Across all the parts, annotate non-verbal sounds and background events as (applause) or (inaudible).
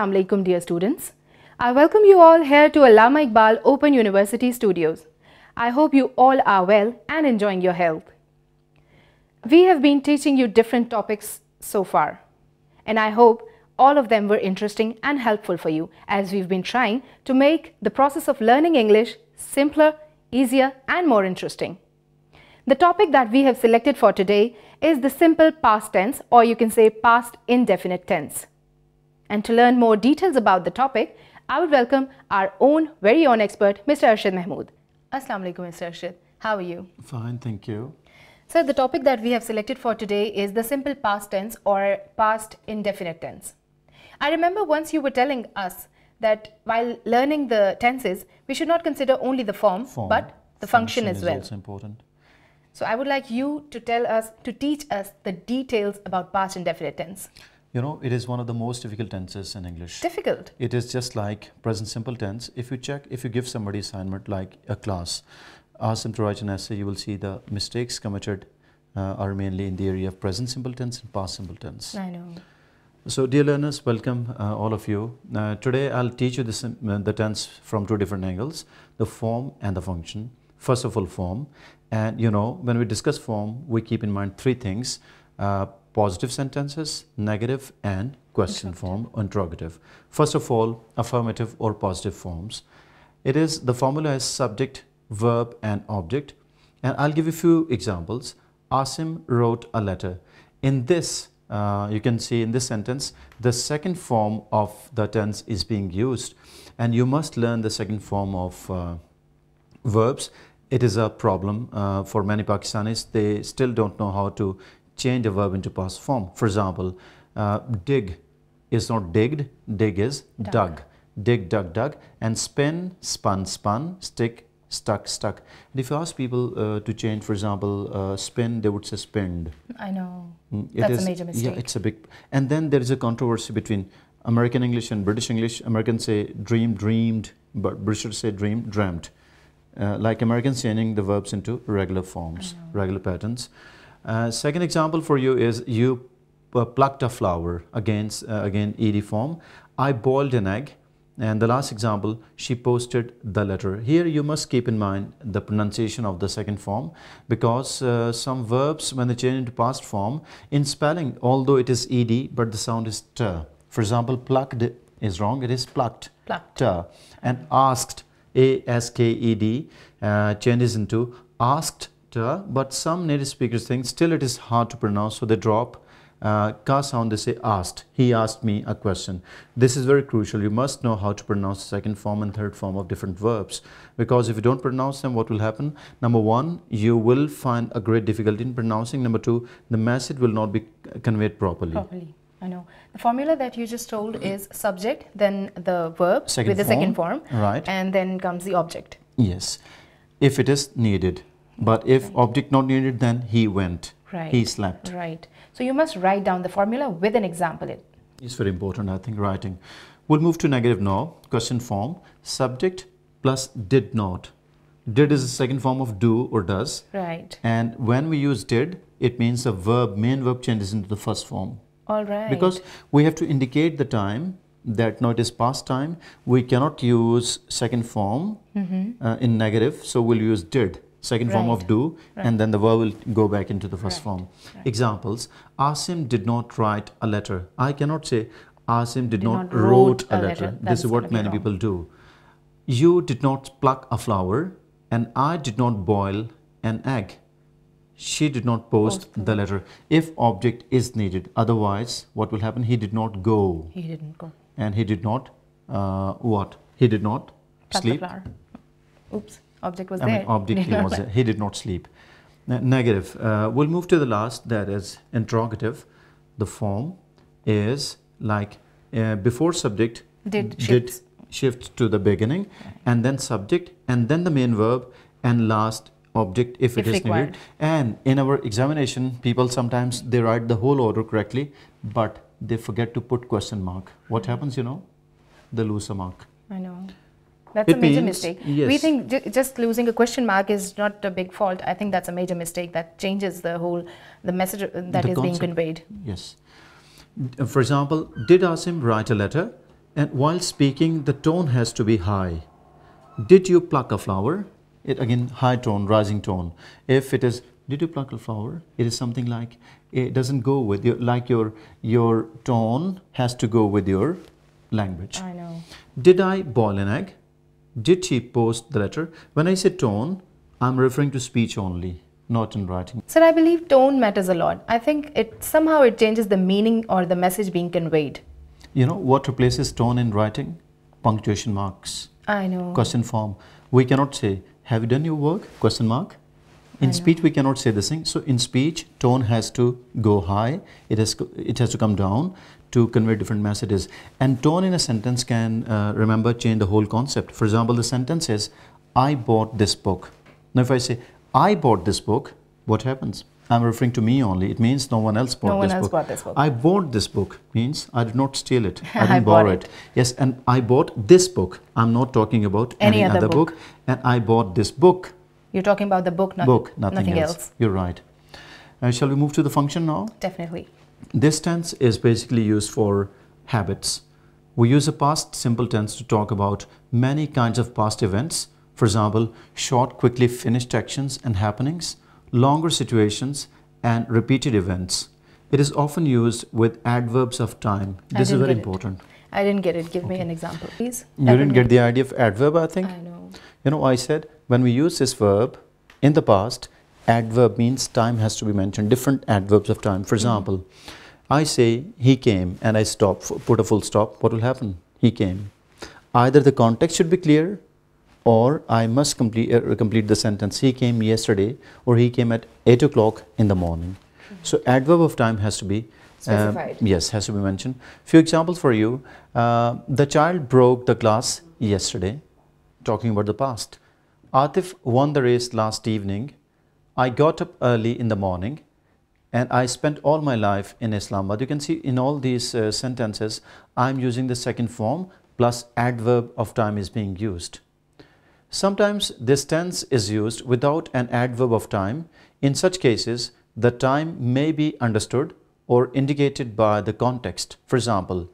Assalamualaikum dear students. I welcome you all here to Allama Iqbal Open University Studios. I hope you all are well and enjoying your health. We have been teaching you different topics so far and I hope all of them were interesting and helpful for you as we've been trying to make the process of learning English simpler, easier and more interesting. The topic that we have selected for today is the simple past tense or you can say past indefinite tense. And to learn more details about the topic, I would welcome our own very own expert, Mr. Arshad Mahmood. Assalamu alaikum, Mr. Arshad. How are you? Fine, thank you. So the topic that we have selected for today is the simple past tense or past indefinite tense. I remember once you were telling us that while learning the tenses, we should not consider only the form, form. but the function, function as well. also important. So I would like you to tell us, to teach us the details about past indefinite tense you know, it is one of the most difficult tenses in English. Difficult. It is just like present simple tense. If you check, if you give somebody assignment like a class, ask them to write an essay, you will see the mistakes committed uh, are mainly in the area of present simple tense and past simple tense. I know. So, dear learners, welcome uh, all of you. Uh, today, I'll teach you this, uh, the tense from two different angles, the form and the function. First of all, form. And, you know, when we discuss form, we keep in mind three things. Uh, positive sentences, negative, and question form, interrogative. First of all, affirmative or positive forms. It is the formula is subject, verb, and object. And I'll give you a few examples. Asim wrote a letter. In this, uh, you can see in this sentence, the second form of the tense is being used. And you must learn the second form of uh, verbs. It is a problem uh, for many Pakistanis. They still don't know how to change the verb into past form. For example, uh, dig is not digged, dig is dug. dug. Dig, dug, dug. And spin, spun, spun. Stick, stuck, stuck. And if you ask people uh, to change, for example, uh, spin, they would say spinned. I know. Mm, That's is, a major mistake. Yeah, it's a big. And then there is a controversy between American English and British English. Americans say dream, dreamed, but Britishers say dream, dreamt. Uh, like Americans changing the verbs into regular forms, regular patterns. Uh, second example for you is you uh, plucked a flower against uh, again form. I boiled an egg. And the last example, she posted the letter. Here you must keep in mind the pronunciation of the second form because uh, some verbs when they change into past form in spelling, although it is ed, but the sound is t. For example, plucked is wrong. It is plucked. Plucked. T. And asked, a s k e d, uh, changes into asked ta, but some native speakers think still it is hard to pronounce, so they drop uh, ka sound, they say asked. He asked me a question. This is very crucial. You must know how to pronounce the second form and third form of different verbs because if you don't pronounce them, what will happen? Number one, you will find a great difficulty in pronouncing. Number two, the message will not be conveyed properly. Properly. I know. The formula that you just told is subject, then the verb second with the form, second form, right. and then comes the object. Yes, if it is needed. But if right. object not needed, then he went. Right. He slept. Right. So you must write down the formula with an example. It is very important, I think, writing. We'll move to negative now. Question form. Subject plus did not. Did is the second form of do or does. Right. And when we use did, it means the verb, main verb changes into the first form. All right. Because we have to indicate the time that now it is past time. We cannot use second form mm -hmm. uh, in negative, so we'll use did second right. form of do, right. and then the verb will go back into the first right. form. Examples, Asim did not write a letter. I cannot say, Asim did, did not, not, wrote, a letter. letter. This is, what many wrong. people do. You did not pluck a flower, and I did not boil an egg. She did not post, post the letter. If object is needed, otherwise, what will happen? He did not go. He didn't go. And he did not, uh, what? He did not sleep. The flower. Oops object was I there. Mean, object (laughs) he was there. He did not sleep. negative. Uh, we'll move to the last, that is interrogative. The form is like uh, before subject did, did shift to the beginning and then subject and then the main verb and last object if, if it is required. needed. And in our examination, people sometimes they write the whole order correctly, but they forget to put question mark. What mm-hmm. happens, you know? They lose a mark. I know. That's it a major means, mistake. Yes. We think just losing a question mark is not a big fault. I think that's a major mistake that changes the whole the message uh, that the is concept. being conveyed. Yes. Uh, for example, did Asim write a letter? And while speaking, the tone has to be high. Did you pluck a flower? It again high tone, rising tone. If it is did you pluck a flower? It is something like it doesn't go with your like your your tone has to go with your language. I know. Did I boil an egg? Did he post the letter? When I say tone, I'm referring to speech only, not in writing. Sir, I believe tone matters a lot. I think it somehow it changes the meaning or the message being conveyed. You know what replaces tone in writing? Punctuation marks. I know. Question form. We cannot say, have you done your work? Question mark in speech we cannot say this thing so in speech tone has to go high it has it has to come down to convey different messages and tone in a sentence can uh, remember change the whole concept for example the sentence is i bought this book now if i say i bought this book what happens I'm referring to me only. It means no one else bought, no one this, else book. bought this book. I bought this book means I did not steal it. (laughs) I didn't I borrow it. it. Yes, and I bought this book. I'm not talking about any, any other, other book. book. And I bought this book you're talking about the book, not book, nothing, nothing else. else. You're right. Uh, shall we move to the function now? Definitely. This tense is basically used for habits. We use a past simple tense to talk about many kinds of past events. For example, short, quickly finished actions and happenings, longer situations, and repeated events. It is often used with adverbs of time. This is very important. It. I didn't get it. Give okay. me an example, please. You didn't get the idea of adverb, I think. I know. You know, I said when we use this verb in the past, adverb means time has to be mentioned, different adverbs of time. For example, I say he came and I stop, put a full stop, what will happen? He came. Either the context should be clear or I must complete, uh, complete the sentence, he came yesterday or he came at 8 o'clock in the morning. Mm -hmm. So adverb of time has to be um, Specified. Uh, yes, has to be mentioned. Few examples for you. Uh, the child broke the glass yesterday, talking about the past. Atif won the race last evening. I got up early in the morning and I spent all my life in Islamabad. You can see in all these uh, sentences, I'm using the second form plus adverb of time is being used. Sometimes this tense is used without an adverb of time. In such cases, the time may be understood or indicated by the context. For example,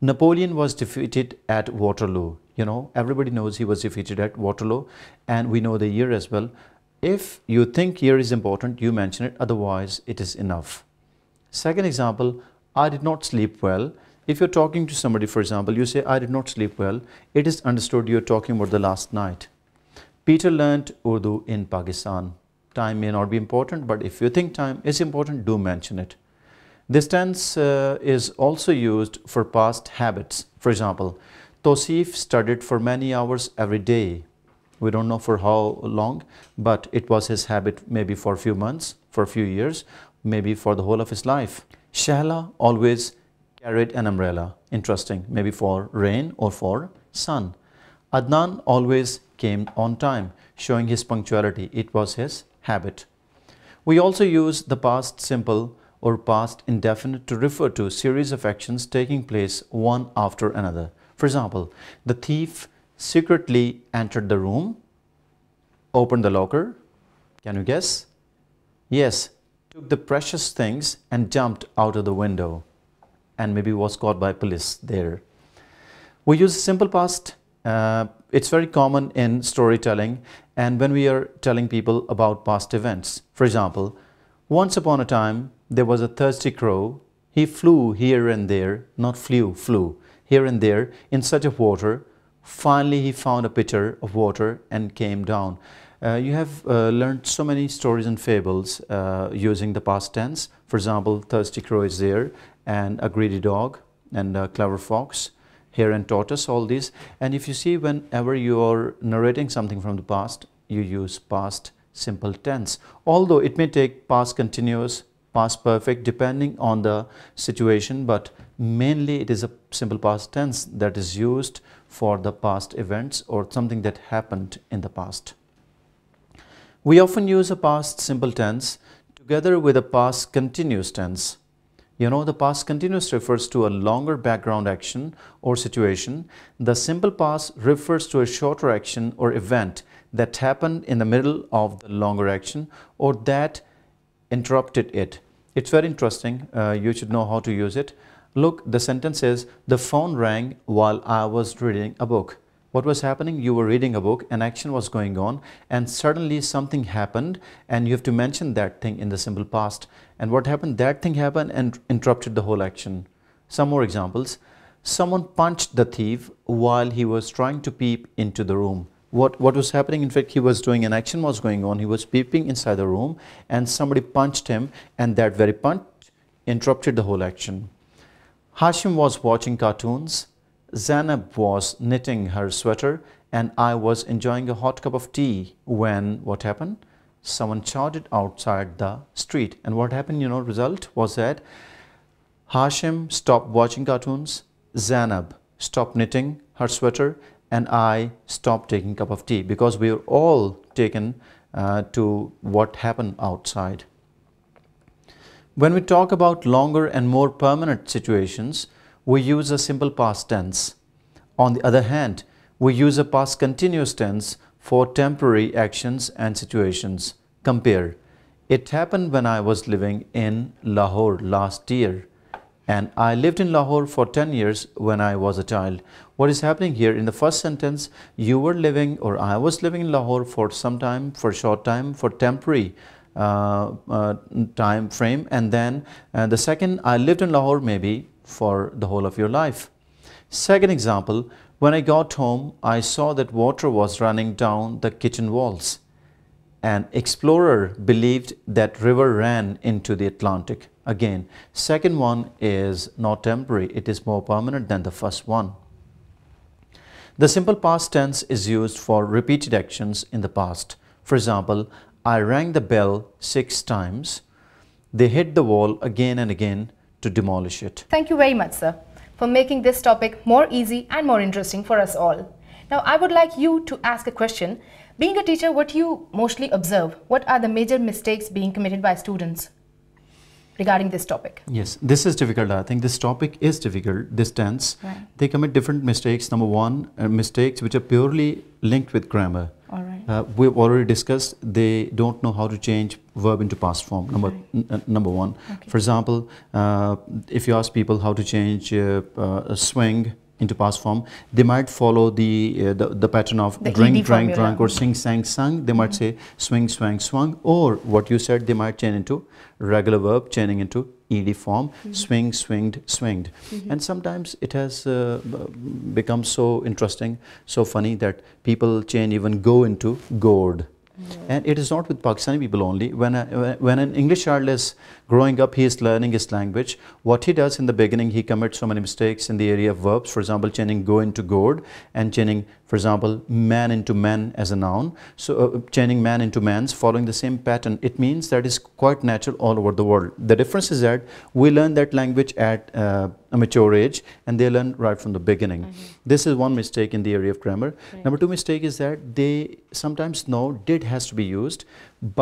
Napoleon was defeated at Waterloo. You know, everybody knows he was defeated at Waterloo, and we know the year as well. If you think year is important, you mention it, otherwise, it is enough. Second example, I did not sleep well. If you're talking to somebody, for example, you say, I did not sleep well, it is understood you're talking about the last night. Peter learnt Urdu in Pakistan. Time may not be important, but if you think time is important, do mention it. This uh, is also used for past habits. For example, Tosif studied for many hours every day. We don't know for how long, but it was his habit maybe for a few months, for a few years, maybe for the whole of his life. Shahla always carried an umbrella. Interesting, maybe for rain or for sun. Adnan always came on time, showing his punctuality. It was his habit. We also use the past simple or past indefinite to refer to a series of actions taking place one after another. For example, the thief secretly entered the room, opened the locker, can you guess? Yes, took the precious things and jumped out of the window and maybe was caught by police there. We use simple past. Uh, it's very common in storytelling and when we are telling people about past events. For example, once upon a time, there was a thirsty crow. He flew here and there, not flew, flew, here and there in search of water. Finally, he found a pitcher of water and came down. Uh, you have uh, learned so many stories and fables uh, using the past tense. For example, thirsty crow is there, and a greedy dog, and a clever fox, hare and tortoise, all these. And if you see, whenever you are narrating something from the past, you use past simple tense. Although it may take past continuous past perfect depending on the situation but mainly it is a simple past tense that is used for the past events or something that happened in the past. We often use a past simple tense together with a past continuous tense. You know the past continuous refers to a longer background action or situation. The simple past refers to a shorter action or event that happened in the middle of the longer action or that interrupted it. It's very interesting. Uh, you should know how to use it. Look, the sentence is, the phone rang while I was reading a book. What was happening? You were reading a book, an action was going on, and suddenly something happened, and you have to mention that thing in the simple past. And what happened? That thing happened and interrupted the whole action. Some more examples. Someone punched the thief while he was trying to peep into the room what, what was happening. In fact, he was doing an action was going on. He was peeping inside the room and somebody punched him and that very punch interrupted the whole action. Hashim was watching cartoons. Zainab was knitting her sweater and I was enjoying a hot cup of tea when what happened? Someone charged outside the street. And what happened, you know, result was that Hashim stopped watching cartoons. Zainab stopped knitting her sweater and I stopped taking cup of tea because we were all taken uh, to what happened outside. When we talk about longer and more permanent situations, we use a simple past tense. On the other hand, we use a past continuous tense for temporary actions and situations. Compare. It happened when I was living in Lahore last year and I lived in Lahore for 10 years when I was a child. What is happening here in the first sentence, you were living or I was living in Lahore for some time, for short time, for temporary uh, uh, time frame and then uh, the second, I lived in Lahore maybe for the whole of your life. Second example, when I got home, I saw that water was running down the kitchen walls an explorer believed that river ran into the Atlantic. Again, second one is not temporary, it is more permanent than the first one. The simple past tense is used for repeated actions in the past. For example, I rang the bell six times. They hit the wall again and again to demolish it. Thank you very much, sir, for making this topic more easy and more interesting for us all. Now, I would like you to ask a question being a teacher, what you mostly observe, what are the major mistakes being committed by students regarding this topic? Yes, this is difficult. I think this topic is difficult, this tense. Right. They commit different mistakes. Number one, uh, mistakes which are purely linked with grammar. All right. Uh, we've already discussed they don't know how to change verb into past form, number, right. number one. Okay. For example, uh, if you ask people how to change a uh, uh, swing into past form, they might follow the uh, the, the, pattern of the drink, drank, drunk, or sing, sang, sung. They might mm-hmm. say swing, swang, swung, or what you said, they might change into regular verb, changing into ed form, mm -hmm. swing, swinged, swinged. Mm -hmm. And sometimes it has uh, become so interesting, so funny that people change even go into gourd. Mm -hmm. And it is not with Pakistani people only. When, a, when an English child is Growing up, he is learning his language. What he does in the beginning, he commits so many mistakes in the area of verbs, for example, changing go into gourd and changing, for example, man into man as a noun. So uh, changing man into man's following the same pattern. It means that is quite natural all over the world. The difference is that we learn that language at uh, a mature age and they learn right from the beginning. Mm -hmm. This is one mistake in the area of grammar. Right. Number two mistake is that they sometimes know did has to be used,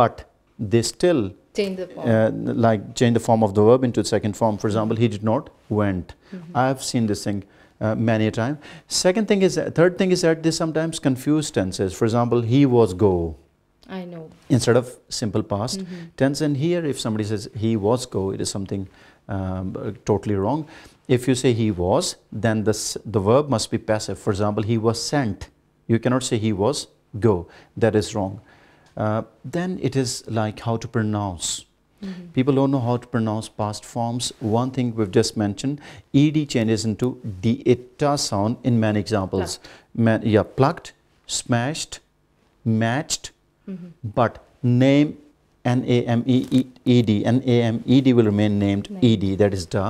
but they still change the form. Uh, like change the form of the verb into the second form. For example, he did not went. Mm -hmm. I've seen this thing uh, many a time. Second thing is, third thing is that they sometimes confuse tenses. For example, he was go. I know. Instead of simple past mm -hmm. tense, and here if somebody says he was go, it is something um, uh, totally wrong. If you say he was, then the the verb must be passive. For example, he was sent. You cannot say he was go. That is wrong. Uh, then it is like how to pronounce. Mm -hmm. People don't know how to pronounce past forms. One thing we've just mentioned, ed changes into the ita sound in many examples. Man, yeah, plucked, smashed, matched, mm -hmm. but name N-A-M-E-E-D, N-A-M-E-D will remain named Name. E-D, that is da.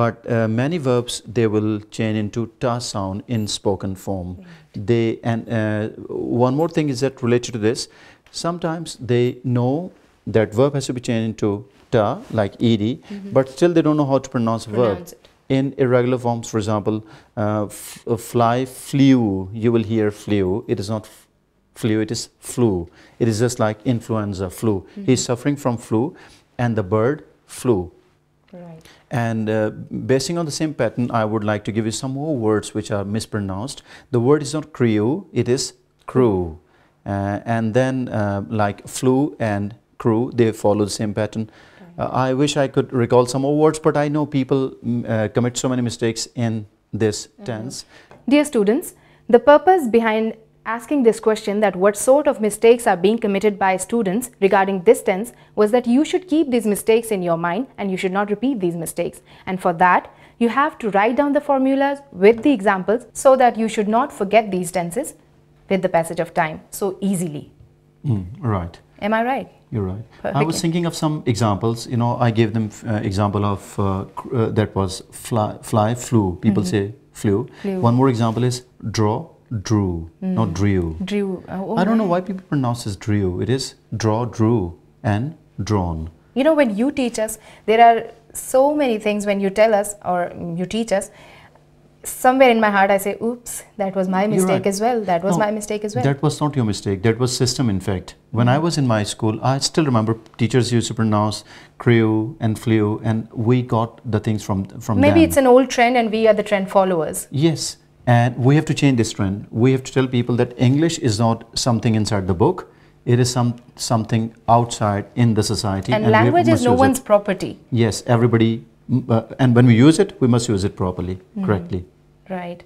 But uh, many verbs, they will change into ta sound in spoken form. They And uh, one more thing is that related to this, sometimes they know that verb has to be changed into ta, like ed, mm -hmm. but still they don't know how to pronounce, pronounce verb. It. In irregular forms, for example, uh, uh, fly flew, you will hear flew. It is not flew, it is flu. It is just like influenza, flu. Mm -hmm. He is mm-hmm. suffering from flu, and the bird flew. Right. And uh, basing on the same pattern, I would like to give you some more words which are mispronounced. The word is not crew, it is crew. Uh, and then uh, like flu and crew, they follow the same pattern. Uh, I wish I could recall some more words, but I know people mm, commit so many mistakes in this mm -hmm. tense. Dear students, the purpose behind asking this question that what sort of mistakes are being committed by students regarding this tense was that you should keep these mistakes in your mind and you should not repeat these mistakes. And for that, you have to write down the formulas with the examples so that you should not forget these tenses with the passage of time so easily. Mm, right. Am I right? You're right. Perfect. I was thinking of some examples. You know, I gave them uh, example of uh, uh, that was fly, fly, flew. People mm -hmm. say flew. flew. One more example is draw, drew, mm. not drew. Drew. Oh, I don't know why people pronounce this drew. It is draw, drew, and drawn. You know, when you teach us, there are so many things when you tell us or you teach us somewhere in my heart I say, oops, that was my mistake right. as well. That was no, my mistake as well. That was not your mistake. That was system, in fact. When I was in my school, I still remember teachers used to pronounce crew and flew, and we got the things from, from Maybe them. it's an old trend and we are the trend followers. Yes. And we have to change this trend. We have to tell people that English is not something inside the book. It is some something outside in the society. And, and language is no one's it. property. Yes, everybody Mm, uh, and when we use it, we must use it properly, mm. correctly. Right.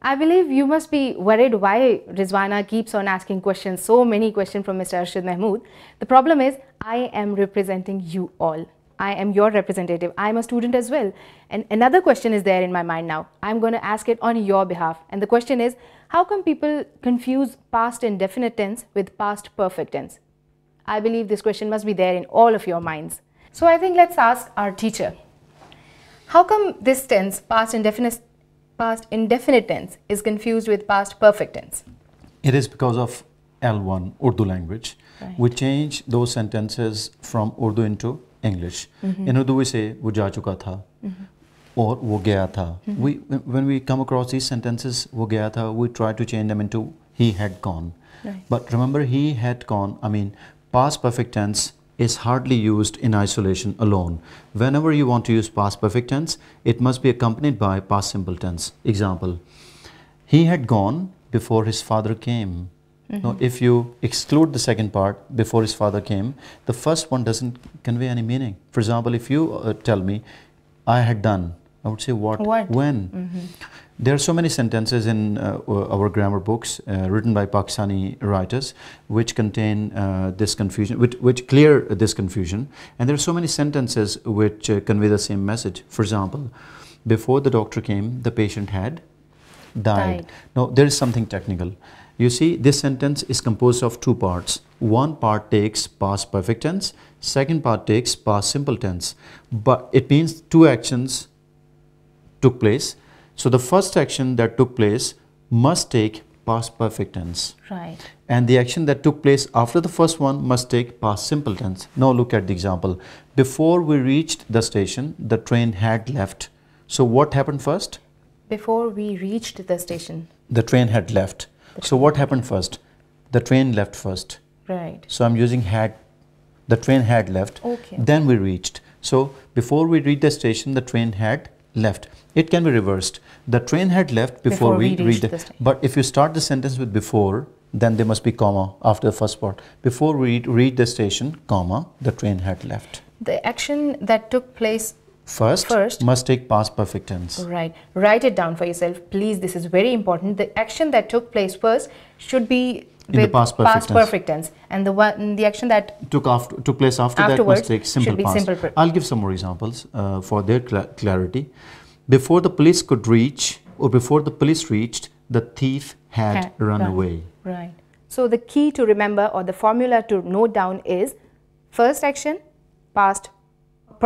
I believe you must be worried why Rizwana keeps on asking questions, so many questions from Mr. Arshid Mahmood. The problem is, I am representing you all. I am your representative. I am a student as well. And another question is there in my mind now. I'm going to ask it on your behalf. And the question is, how come people confuse past indefinite tense with past perfect tense? I believe this question must be there in all of your minds. So I think let's ask our teacher, how come this tense, past indefinite, past indefinite tense, is confused with past perfect tense? It is because of L1 Urdu language. Right. We change those sentences from Urdu into English. Mm -hmm. In Urdu, we say, wo ja chuka tha, mm -hmm. or wo gaya tha. Mm -hmm. We, when we come across these sentences, wo gaya tha, we try to change them into he had gone. Right. But remember, he had gone, I mean, past perfect tense is hardly used in isolation alone. Whenever you want to use past perfect tense, it must be accompanied by past simple tense. Example, he had gone before his father came. Mm -hmm. Now, mm-hmm. if you exclude the second part, before his father came, the first one doesn't convey any meaning. For example, if you uh, tell me, I had done, I would say what, what? when. Mm -hmm. There are so many sentences in uh, our grammar books uh, written by Pakistani writers which contain uh, this confusion, which, which, clear this confusion. And there are so many sentences which uh, convey the same message. For example, before the doctor came, the patient had died. died. Now, there is something technical. You see, this sentence is composed of two parts. One part takes past perfect tense, second part takes past simple tense. But it means two actions took place so the first action that took place must take past perfect tense. Right. And the action that took place after the first one must take past simple tense. Now look at the example. Before we reached the station, the train had left. So what happened first? Before we reached the station. The train had left. So what happened first? The train left first. Right. So I'm using had. The train had left. Okay. Then we reached. So before we reached the station, the train had left. It can be reversed. The train had left before, before we, we read the But if you start the sentence with before, then there must be comma after the first part. Before we read the station, comma, the train had left. The action that took place First, First, must take past perfect tense. Right. Write it down for yourself. Please, this is very important. The action that took place first should be in the past perfect, past tense. perfect tense. And the one, the action that took took place after that must take simple past. Simple I'll give some more examples uh, for their cl clarity. Before the police could reach, or before the police reached, the thief had, had run, run away. Right. So the key to remember or the formula to note down is first action, past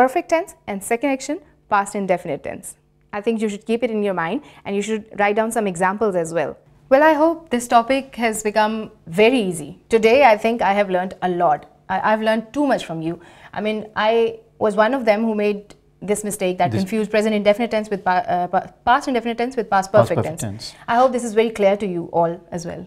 perfect tense, and second action, past indefinite tense. I think you should keep it in your mind and you should write down some examples as well. Well, I hope this topic has become very easy. Today, I think I have learned a lot. I, have learned too much from you. I mean, I was one of them who made this mistake that this confused present indefinite tense with uh, past indefinite tense with past perfect, past perfect tense. tense. I hope this is very clear to you all as well.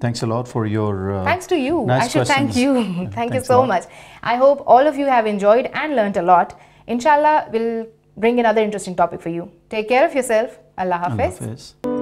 Thanks a lot for your. Uh, thanks to you. Nice I should questions. (laughs) thank you. thank you so much. I hope all of you have enjoyed and learned a lot. Inshallah, we'll bring another interesting topic for you. Take care of yourself. Allah Hafiz. Allah Hafiz.